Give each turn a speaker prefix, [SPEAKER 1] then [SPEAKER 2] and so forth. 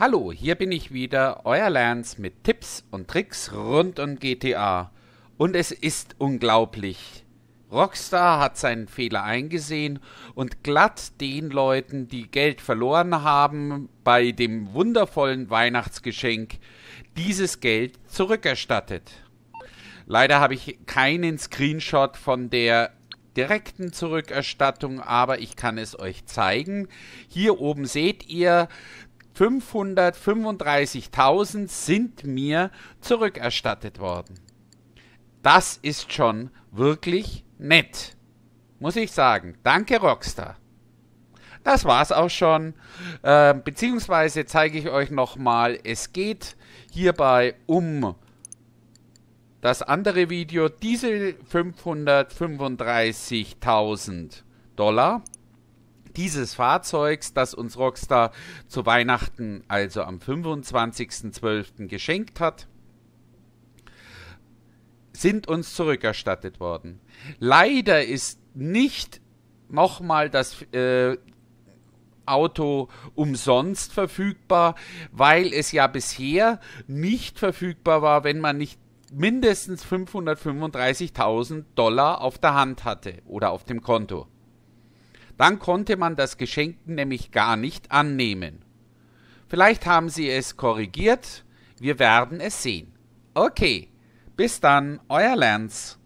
[SPEAKER 1] Hallo, hier bin ich wieder, euer Lance mit Tipps und Tricks rund um GTA. Und es ist unglaublich. Rockstar hat seinen Fehler eingesehen und glatt den Leuten, die Geld verloren haben bei dem wundervollen Weihnachtsgeschenk, dieses Geld zurückerstattet. Leider habe ich keinen Screenshot von der direkten Zurückerstattung, aber ich kann es euch zeigen. Hier oben seht ihr 535.000 sind mir zurückerstattet worden. Das ist schon wirklich nett. Muss ich sagen. Danke, Rockstar. Das war's auch schon. Äh, beziehungsweise zeige ich euch nochmal, es geht hierbei um das andere Video, diese 535.000 Dollar dieses Fahrzeugs, das uns Rockstar zu Weihnachten, also am 25.12. geschenkt hat, sind uns zurückerstattet worden. Leider ist nicht nochmal das äh, Auto umsonst verfügbar, weil es ja bisher nicht verfügbar war, wenn man nicht mindestens 535.000 Dollar auf der Hand hatte oder auf dem Konto. Dann konnte man das Geschenk nämlich gar nicht annehmen. Vielleicht haben Sie es korrigiert. Wir werden es sehen. Okay, bis dann, euer Lenz.